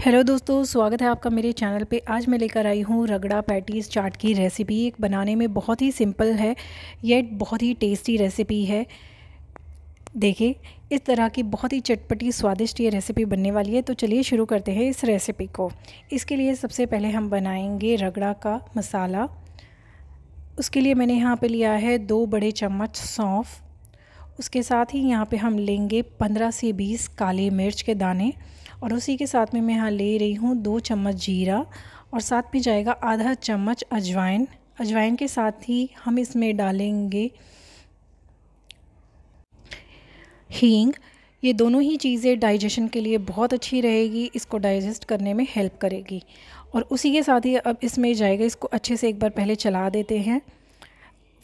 hello दोस्तों स्वागत है आपका मेरे चैनल पे आज मैं लेकर आई हूँ रगड़ा पैटीज़ चाट की रेसिपी एक बनाने में बहुत ही सिंपल है यह बहुत ही टेस्टी रेसिपी है देखिए इस तरह की बहुत ही चटपटी स्वादिष्ट ये रेसिपी बनने वाली है तो चलिए शुरू करते हैं इस रेसिपी को इसके लिए सबसे पहले हम बनाएंगे रगड़ा का मसाला उसके लिए मैंने यहाँ पे लिया है दो बड़े चम्मच सौंफ उसके साथ ही यहाँ पे हम लेंगे पंद्रह से बीस काली मिर्च के दाने और उसी के साथ में मैं यहाँ ले रही हूँ दो चम्मच जीरा और साथ में जाएगा आधा चम्मच अजवाइन अजवाइन के साथ ही हम इसमें डालेंगे हींग ये दोनों ही चीज़ें डाइजेशन के लिए बहुत अच्छी रहेगी इसको डाइजेस्ट करने में हेल्प करेगी और उसी के साथ ही अब इसमें जाएगा इसको अच्छे से एक बार पहले चला देते हैं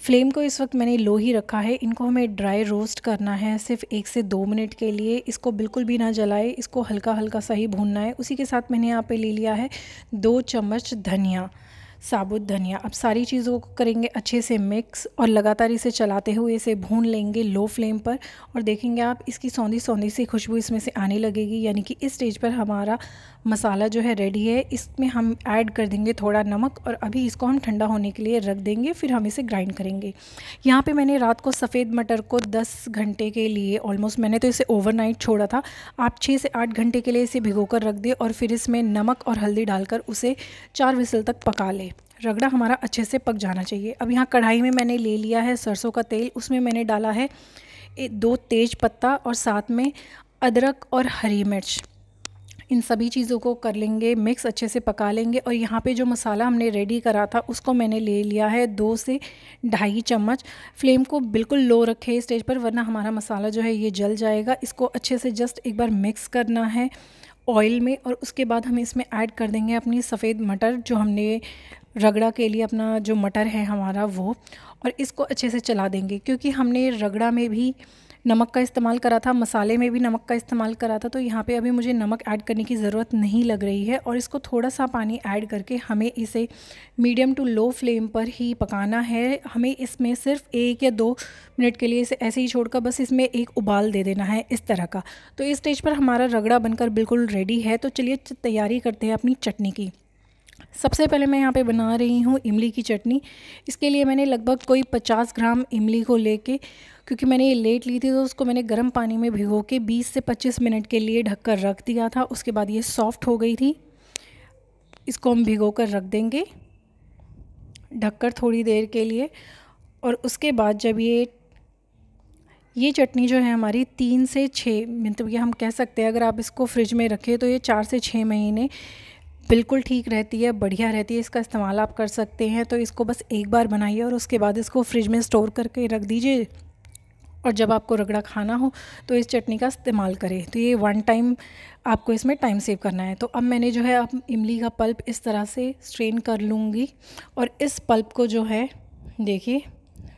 फ्लेम को इस वक्त मैंने लो ही रखा है इनको हमें ड्राई रोस्ट करना है सिर्फ एक से दो मिनट के लिए इसको बिल्कुल भी ना जलाए इसको हल्का हल्का सा ही भूनना है उसी के साथ मैंने यहाँ पे ले लिया है दो चम्मच धनिया साबुत धनिया अब सारी चीज़ों को करेंगे अच्छे से मिक्स और लगातार इसे चलाते हुए इसे भून लेंगे लो फ्लेम पर और देखेंगे आप इसकी सौंधी सौंधी सी खुशबू इसमें से आने लगेगी यानी कि इस स्टेज पर हमारा मसाला जो है रेडी है इसमें हम ऐड कर देंगे थोड़ा नमक और अभी इसको हम ठंडा होने के लिए रख देंगे फिर हम इसे ग्राइंड करेंगे यहाँ पर मैंने रात को सफ़ेद मटर को दस घंटे के लिए ऑलमोस्ट मैंने तो इसे ओवर छोड़ा था आप छः से आठ घंटे के लिए इसे भिगो कर रख दें और फिर इसमें नमक और हल्दी डालकर उसे चार विसल तक पका लें रगड़ा हमारा अच्छे से पक जाना चाहिए अब यहाँ कढ़ाई में मैंने ले लिया है सरसों का तेल उसमें मैंने डाला है दो तेज पत्ता और साथ में अदरक और हरी मिर्च इन सभी चीज़ों को कर लेंगे मिक्स अच्छे से पका लेंगे और यहाँ पे जो मसाला हमने रेडी करा था उसको मैंने ले लिया है दो से ढाई चम्मच फ्लेम को बिल्कुल लो रखें स्टेज पर वरना हमारा मसाला जो है ये जल जाएगा इसको अच्छे से जस्ट एक बार मिक्स करना है ऑयल में और उसके बाद हम इसमें ऐड कर देंगे अपनी सफ़ेद मटर जो हमने रगड़ा के लिए अपना जो मटर है हमारा वो और इसको अच्छे से चला देंगे क्योंकि हमने रगड़ा में भी नमक का इस्तेमाल करा था मसाले में भी नमक का इस्तेमाल करा था तो यहाँ पे अभी मुझे नमक ऐड करने की ज़रूरत नहीं लग रही है और इसको थोड़ा सा पानी ऐड करके हमें इसे मीडियम टू लो फ्लेम पर ही पकाना है हमें इसमें सिर्फ एक या दो मिनट के लिए इसे ऐसे ही छोड़कर बस इसमें एक उबाल दे देना है इस तरह का तो इस स्टेज पर हमारा रगड़ा बनकर बिल्कुल रेडी है तो चलिए तैयारी करते हैं अपनी चटनी की सबसे पहले मैं यहाँ पे बना रही हूँ इमली की चटनी इसके लिए मैंने लगभग कोई 50 ग्राम इमली को लेके क्योंकि मैंने ये लेट ली थी तो उसको मैंने गर्म पानी में भिगो के 20 से 25 मिनट के लिए ढककर रख दिया था उसके बाद ये सॉफ्ट हो गई थी इसको हम भिगो कर रख देंगे ढककर थोड़ी देर के लिए और उसके बाद जब ये ये चटनी जो है हमारी तीन से छः मतलब ये हम कह सकते हैं अगर आप इसको फ्रिज में रखें तो ये चार से छः महीने बिल्कुल ठीक रहती है बढ़िया रहती है इसका इस्तेमाल आप कर सकते हैं तो इसको बस एक बार बनाइए और उसके बाद इसको फ्रिज में स्टोर करके रख दीजिए और जब आपको रगड़ा खाना हो तो इस चटनी का इस्तेमाल करें तो ये वन टाइम आपको इसमें टाइम सेव करना है तो अब मैंने जो है अब इमली का पल्प इस तरह से स्ट्रेन कर लूँगी और इस पल्प को जो है देखिए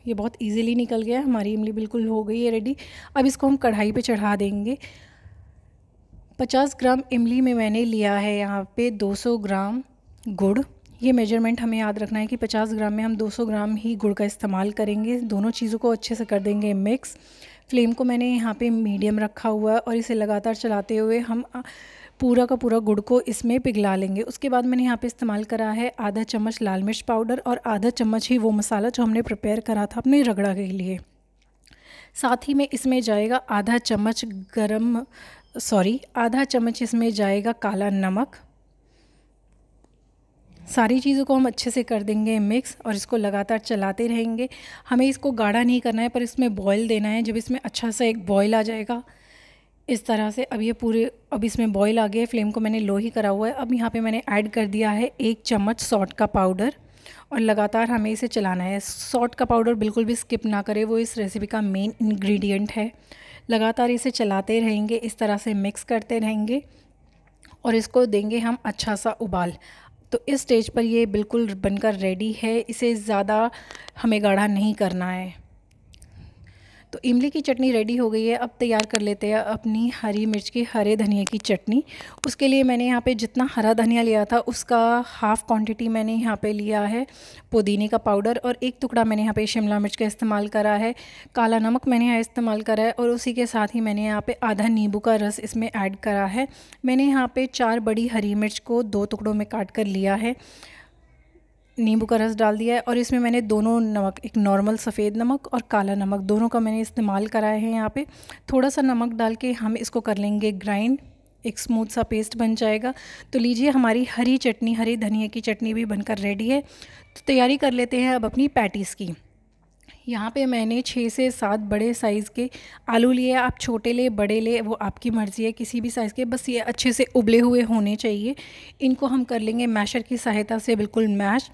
ये बहुत इजीली निकल गया हमारी इमली बिल्कुल हो गई है रेडी अब इसको हम कढ़ाई पे चढ़ा देंगे 50 ग्राम इमली में मैंने लिया है यहाँ पे 200 ग्राम गुड़ ये मेजरमेंट हमें याद रखना है कि 50 ग्राम में हम 200 ग्राम ही गुड़ का इस्तेमाल करेंगे दोनों चीज़ों को अच्छे से कर देंगे मिक्स फ्लेम को मैंने यहाँ पे मीडियम रखा हुआ है और इसे लगातार चलाते हुए हम पूरा का पूरा गुड़ को इसमें पिघला लेंगे उसके बाद मैंने यहाँ पे इस्तेमाल करा है आधा चम्मच लाल मिर्च पाउडर और आधा चम्मच ही वो मसाला जो हमने प्रिपेयर करा था अपने रगड़ा के लिए साथ ही में इसमें जाएगा आधा चम्मच गरम सॉरी आधा चम्मच इसमें जाएगा काला नमक सारी चीज़ों को हम अच्छे से कर देंगे मिक्स और इसको लगातार चलाते रहेंगे हमें इसको गाढ़ा नहीं करना है पर इसमें बॉयल देना है जब इसमें अच्छा सा एक बॉयल आ जाएगा इस तरह से अब ये पूरे अब इसमें बॉईल आ गया फ्लेम को मैंने लो ही करा हुआ है अब यहाँ पे मैंने ऐड कर दिया है एक चम्मच सॉल्ट का पाउडर और लगातार हमें इसे चलाना है सॉल्ट का पाउडर बिल्कुल भी स्किप ना करें वो इस रेसिपी का मेन इन्ग्रीडियंट है लगातार इसे चलाते रहेंगे इस तरह से मिक्स करते रहेंगे और इसको देंगे हम अच्छा सा उबाल तो इस स्टेज पर ये बिल्कुल बनकर रेडी है इसे ज़्यादा हमें गाढ़ा नहीं करना है तो इमली की चटनी रेडी हो गई है अब तैयार कर लेते हैं अपनी हरी मिर्च की हरे धनिया की चटनी उसके लिए मैंने यहाँ पे जितना हरा धनिया लिया था उसका हाफ़ क्वांटिटी मैंने यहाँ पे लिया है पुदीने का पाउडर और एक टुकड़ा मैंने यहाँ पे शिमला मिर्च का इस्तेमाल करा है काला नमक मैंने यहाँ इस्तेमाल करा है और उसी के साथ ही मैंने यहाँ पर आधा नींबू का रस इसमें ऐड करा है मैंने यहाँ पर चार बड़ी हरी मिर्च को दो टुकड़ों में काट कर लिया है नींबू का रस डाल दिया है और इसमें मैंने दोनों नमक एक नॉर्मल सफ़ेद नमक और काला नमक दोनों का मैंने इस्तेमाल कराया है यहाँ पे थोड़ा सा नमक डाल के हम इसको कर लेंगे ग्राइंड एक स्मूथ सा पेस्ट बन जाएगा तो लीजिए हमारी हरी चटनी हरी धनिया की चटनी भी बनकर रेडी है तो तैयारी कर लेते हैं अब अपनी पैटीज़ की यहाँ पे मैंने छः से सात बड़े साइज़ के आलू लिए आप छोटे ले बड़े ले वो आपकी मर्ज़ी है किसी भी साइज़ के बस ये अच्छे से उबले हुए होने चाहिए इनको हम कर लेंगे मैशर की सहायता से बिल्कुल मैश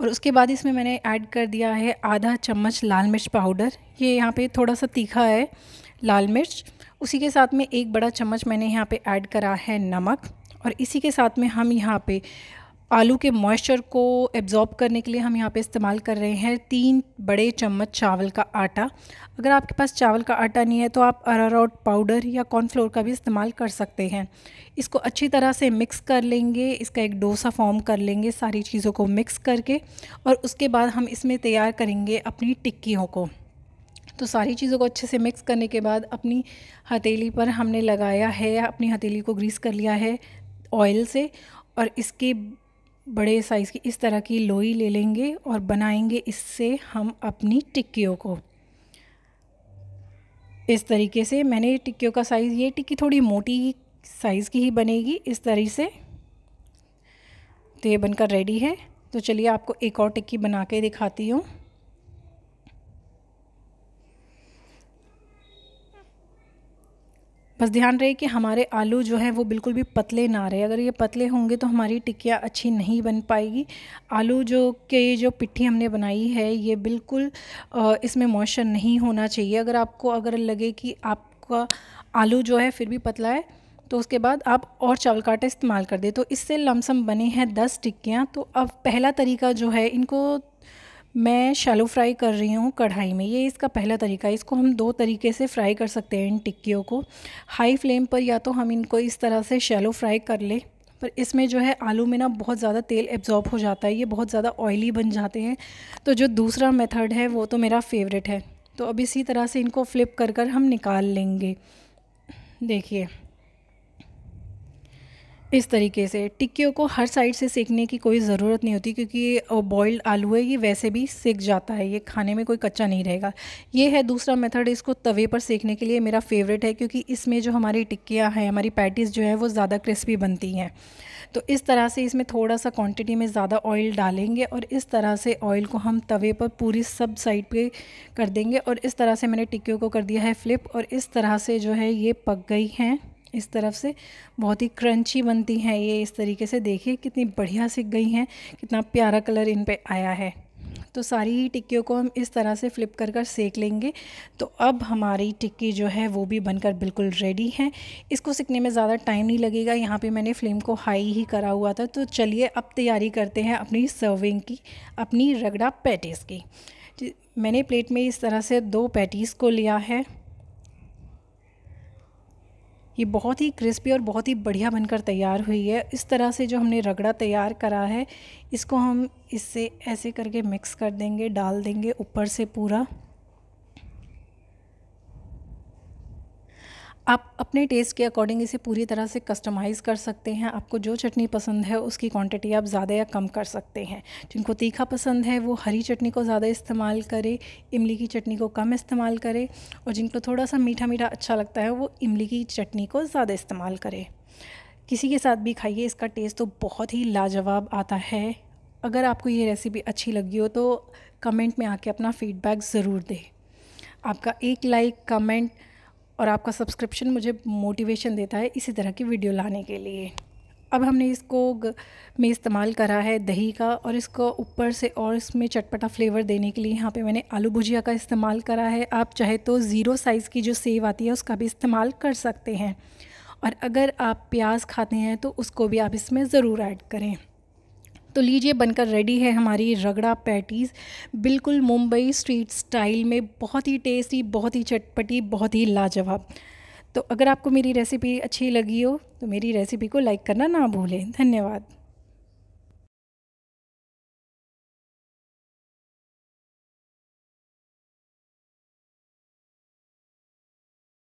और उसके बाद इसमें मैंने ऐड कर दिया है आधा चम्मच लाल मिर्च पाउडर ये यहाँ पे थोड़ा सा तीखा है लाल मिर्च उसी के साथ में एक बड़ा चम्मच मैंने यहाँ पे ऐड करा है नमक और इसी के साथ में हम यहाँ पे आलू के मॉइस्चर को एब्ज़ॉर्ब करने के लिए हम यहाँ पे इस्तेमाल कर रहे हैं तीन बड़े चम्मच चावल का आटा अगर आपके पास चावल का आटा नहीं है तो आप अरारोट पाउडर या कॉर्नफ्लोर का भी इस्तेमाल कर सकते हैं इसको अच्छी तरह से मिक्स कर लेंगे इसका एक डोसा फॉर्म कर लेंगे सारी चीज़ों को मिक्स करके और उसके बाद हम इसमें तैयार करेंगे अपनी टिक्कियों को तो सारी चीज़ों को अच्छे से मिक्स करने के बाद अपनी हथेली पर हमने लगाया है अपनी हथेली को ग्रीस कर लिया है ऑयल से और इसके बड़े साइज़ की इस तरह की लोई ले लेंगे और बनाएंगे इससे हम अपनी टिक्कियों को इस तरीके से मैंने टिक्कियों का साइज़ ये टिक्की थोड़ी मोटी साइज़ की ही बनेगी इस तरह से तो ये बनकर रेडी है तो चलिए आपको एक और टिक्की बना के दिखाती हूँ बस ध्यान रहे कि हमारे आलू जो हैं वो बिल्कुल भी पतले ना रहे अगर ये पतले होंगे तो हमारी टिक्कियाँ अच्छी नहीं बन पाएगी आलू जो के जो पिट्ठी हमने बनाई है ये बिल्कुल इसमें मॉइस्चर नहीं होना चाहिए अगर आपको अगर लगे कि आपका आलू जो है फिर भी पतला है तो उसके बाद आप और चावल का आटा इस्तेमाल कर दें तो इससे लमसम बने हैं दस टिक्कियाँ तो अब पहला तरीका जो है इनको मैं शैलो फ्राई कर रही हूँ कढ़ाई में ये इसका पहला तरीका है इसको हम दो तरीके से फ्राई कर सकते हैं इन टिक्कियों को हाई फ्लेम पर या तो हम इनको इस तरह से शैलो फ्राई कर ले पर इसमें जो है आलू में ना बहुत ज़्यादा तेल एब्जॉर्ब हो जाता है ये बहुत ज़्यादा ऑयली बन जाते हैं तो जो दूसरा मेथड है वो तो मेरा फेवरेट है तो अब इसी तरह से इनको फ्लिप कर कर हम निकाल लेंगे देखिए इस तरीके से टिक्कियों को हर साइड से सेकने की कोई ज़रूरत नहीं होती क्योंकि बॉइल्ड आलू है ये वैसे भी सेक जाता है ये खाने में कोई कच्चा नहीं रहेगा ये है दूसरा मेथड इसको तवे पर सेकने के लिए मेरा फेवरेट है क्योंकि इसमें जो हमारी टिक्कियाँ हैं हमारी पैटीज़ जो है वो ज़्यादा क्रिस्पी बनती हैं तो इस तरह से इसमें थोड़ा सा क्वांटिटी में ज़्यादा ऑयल डालेंगे और इस तरह से ऑयल को हम तवे पर पूरी सब साइड पे कर देंगे और इस तरह से मैंने टिक्कियों को कर दिया है फ्लिप और इस तरह से जो है ये पक गई हैं इस तरफ से बहुत ही क्रंची बनती हैं ये इस तरीके से देखिए कितनी बढ़िया सीख गई हैं कितना प्यारा कलर इन पर आया है तो सारी टिक्कियों को हम इस तरह से फ्लिप कर कर सेक लेंगे तो अब हमारी टिक्की जो है वो भी बनकर बिल्कुल रेडी है इसको सीखने में ज़्यादा टाइम नहीं लगेगा यहाँ पे मैंने फ्लेम को हाई ही करा हुआ था तो चलिए अब तैयारी करते हैं अपनी सर्विंग की अपनी रगड़ा पैटिस की मैंने प्लेट में इस तरह से दो पैटीज़ को लिया है ये बहुत ही क्रिस्पी और बहुत ही बढ़िया बनकर तैयार हुई है इस तरह से जो हमने रगड़ा तैयार करा है इसको हम इससे ऐसे करके मिक्स कर देंगे डाल देंगे ऊपर से पूरा आप अपने टेस्ट के अकॉर्डिंग इसे पूरी तरह से कस्टमाइज़ कर सकते हैं आपको जो चटनी पसंद है उसकी क्वांटिटी आप ज़्यादा या कम कर सकते हैं जिनको तीखा पसंद है वो हरी चटनी को ज़्यादा इस्तेमाल करें इमली की चटनी को कम इस्तेमाल करें और जिनको थोड़ा सा मीठा मीठा अच्छा लगता है वो इमली की चटनी को ज़्यादा इस्तेमाल करें किसी के साथ भी खाइए इसका टेस्ट तो बहुत ही लाजवाब आता है अगर आपको ये रेसिपी अच्छी लगी हो तो कमेंट में आके अपना फीडबैक ज़रूर दें आपका एक लाइक कमेंट और आपका सब्सक्रिप्शन मुझे मोटिवेशन देता है इसी तरह की वीडियो लाने के लिए अब हमने इसको में इस्तेमाल करा है दही का और इसको ऊपर से और इसमें चटपटा फ्लेवर देने के लिए यहाँ पे मैंने आलू भुजिया का इस्तेमाल करा है आप चाहे तो ज़ीरो साइज़ की जो सेव आती है उसका भी इस्तेमाल कर सकते हैं और अगर आप प्याज खाते हैं तो उसको भी आप इसमें ज़रूर ऐड करें तो लीजिए बनकर रेडी है हमारी रगड़ा पैटीज़ बिल्कुल मुंबई स्ट्रीट स्टाइल में बहुत ही टेस्टी बहुत ही चटपटी बहुत ही लाजवाब तो अगर आपको मेरी रेसिपी अच्छी लगी हो तो मेरी रेसिपी को लाइक करना ना भूलें धन्यवाद